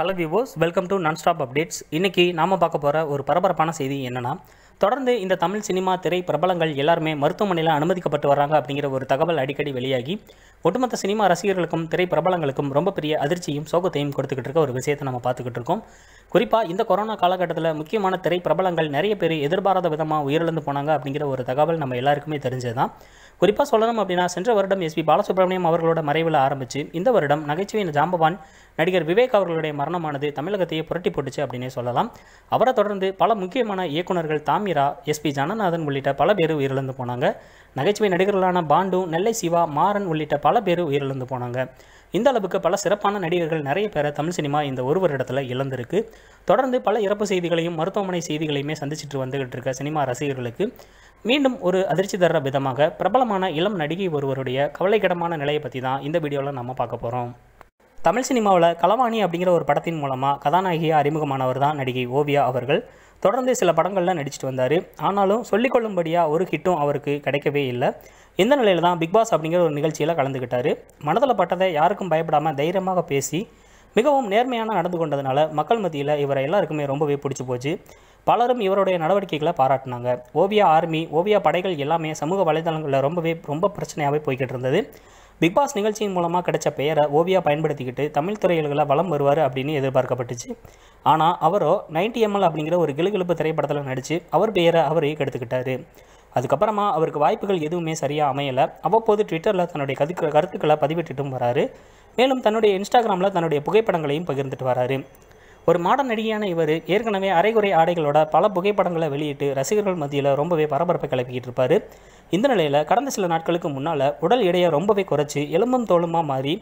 hello viewers welcome to non stop updates இன்றைக்கி நாம் பார்க்க போகிற ஒரு பரபரப்பான செய்தி என்னென்னா தொடர்ந்து இந்த தமிழ் சினிமா திரை பிரபலங்கள் எல்லாருமே மருத்துவமனையில் அனுமதிக்கப்பட்டு வராங்க அப்படிங்கிற ஒரு தகவல் அடிக்கடி வெளியாகி ஒட்டுமொத்த சினிமா ரசிகர்களுக்கும் திரை பிரபலங்களுக்கும் ரொம்ப பெரிய அதிர்ச்சியும் சோகத்தையும் கொடுத்துக்கிட்டு இருக்க ஒரு விஷயத்தை நம்ம பார்த்துக்கிட்டு இருக்கோம் குறிப்பாக இந்த கொரோனா காலகட்டத்தில் முக்கியமான திரை பிரபலங்கள் நிறைய பேர் எதிர்பாராத விதமாக உயிரிழந்து போனாங்க அப்படிங்கிற ஒரு தகவல் நம்ம எல்லாருக்குமே தான் குறிப்பாக சொல்லணும் அப்படின்னா சென்ற வருடம் எஸ்பி பாலசுப்ரமணியம் அவர்களோட மறைவில் ஆரம்பித்து இந்த வருடம் நகைச்சுவையின் ஜாம்பவான் நடிகர் விவேக் அவர்களுடைய மரணமானது தமிழகத்தையே புரட்டி போட்டுச்சு அப்படின்னே சொல்லலாம் அவரை தொடர்ந்து பல முக்கியமான இயக்குநர்கள் தாமிரா எஸ்பி ஜனநாதன் உள்ளிட்ட பல பேர் உயிரிழந்து போனாங்க நகைச்சுவை நடிகர்களான பாண்டு நெல்லை சிவா மாறன் உள்ளிட்ட பல பேர் உயிரிழந்து போனாங்க இந்த அளவுக்கு பல சிறப்பான நடிகர்கள் நிறைய பேரை தமிழ் சினிமா இந்த ஒரு வருடத்தில் இழந்திருக்கு தொடர்ந்து பல இறப்பு செய்திகளையும் மருத்துவமனை செய்திகளையுமே சந்திச்சுட்டு வந்துகிட்டு இருக்க சினிமா ரசிகர்களுக்கு மீண்டும் ஒரு அதிர்ச்சி தர விதமாக பிரபலமான இளம் நடிகை ஒருவருடைய கவலைக்கிடமான நிலையை பற்றி தான் இந்த வீடியோவில் நம்ம பார்க்க போகிறோம் தமிழ் சினிமாவில் கலவாணி அப்படிங்கிற ஒரு படத்தின் மூலமாக கதாநாயகியாக அறிமுகமானவர் தான் நடிகை ஓவியா அவர்கள் தொடர்ந்து சில படங்களில் நடிச்சிட்டு வந்தார் ஆனாலும் சொல்லிக்கொள்ளும்படியாக ஒரு ஹிட்டும் அவருக்கு கிடைக்கவே இல்லை இந்த நிலையில் தான் பிக் பாஸ் அப்படிங்கிற ஒரு நிகழ்ச்சியில் கலந்துக்கிட்டார் மனதில் பட்டதை யாருக்கும் பயப்படாமல் தைரியமாக பேசி மிகவும் நேர்மையான நடந்து கொண்டதுனால மக்கள் மத்தியில் இவரை எல்லாருக்குமே ரொம்பவே பிடிச்சி போச்சு பலரும் இவருடைய நடவடிக்கைகளை பாராட்டினாங்க ஓவியா ஆர்மி ஓவியா படைகள் எல்லாமே சமூக வலைதளங்களில் ரொம்பவே ரொம்ப பிரச்சனையாகவே போய்கிட்டு இருந்தது பிக் பாஸ் நிகழ்ச்சியின் மூலமாக கிடைச்ச பெயரை ஓவியா பயன்படுத்திக்கிட்டு தமிழ் திரையுலகில் வளம் வருவார் அப்படின்னு எதிர்பார்க்கப்பட்டுச்சு ஆனால் அவரோ நைன்டி எம்எல் அப்படிங்கிற ஒரு கிளுகிழப்பு திரைப்படத்தில் நடித்து அவர் பெயரை அவரே கெடுத்துக்கிட்டாரு அதுக்கப்புறமா அவருக்கு வாய்ப்புகள் எதுவுமே சரியாக அமையலை அவ்வப்போது ட்விட்டரில் தன்னுடைய கருத்து கருத்துக்களை பதிவிட்டுட்டும் வராரு மேலும் தன்னுடைய இன்ஸ்டாகிராமில் தன்னுடைய புகைப்படங்களையும் பகிர்ந்துட்டு வராரு ஒரு மாடர்ன் நடிகையான இவர் ஏற்கனவே அரைகுறை ஆடைகளோட பல புகைப்படங்களை வெளியிட்டு ரசிகர்கள் மத்தியில் ரொம்பவே பரபரப்பை கிளப்பிக்கிட்டு இருப்பார் இந்த நிலையில் கடந்த சில நாட்களுக்கு முன்னால் உடல் எடையை ரொம்பவே குறைச்சி எலும்பும் தோலுமாக மாறி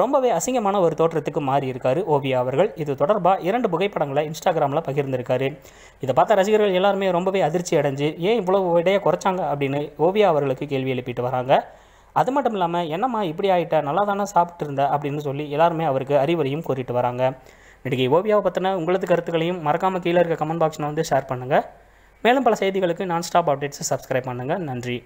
ரொம்பவே அசிங்கமான ஒரு தோற்றத்துக்கு மாறி இருக்காரு ஓவியா அவர்கள் இது தொடர்பாக இரண்டு புகைப்படங்களை இன்ஸ்டாகிராமில் பகிர்ந்திருக்காரு இதை பார்த்த ரசிகர்கள் எல்லாருமே ரொம்பவே அதிர்ச்சி அடைஞ்சு ஏன் இவ்வளோ இடையை குறைச்சாங்க அப்படின்னு ஓவியா அவர்களுக்கு கேள்வி எழுப்பிட்டு வராங்க அது மட்டும் இல்லாமல் என்னம்மா இப்படி ஆகிட்ட நல்லா தானே சாப்பிட்டு இருந்த அப்படின்னு சொல்லி எல்லாருமே அவருக்கு அறிவுரையும் கூறிட்டு வராங்க இன்றைக்கி ஓவியாவை பற்றின உங்களது கருத்துக்களையும் மறக்காமல் கீழே இருக்க கமெண்ட் பாக்ஸில் வந்து ஷேர் பண்ணுங்கள் மேலும் பல செய்திகளுக்கு நான் ஸ்டாப் அப்டேட்ஸை சப்ஸ்கிரைப் பண்ணுங்கள் நன்றி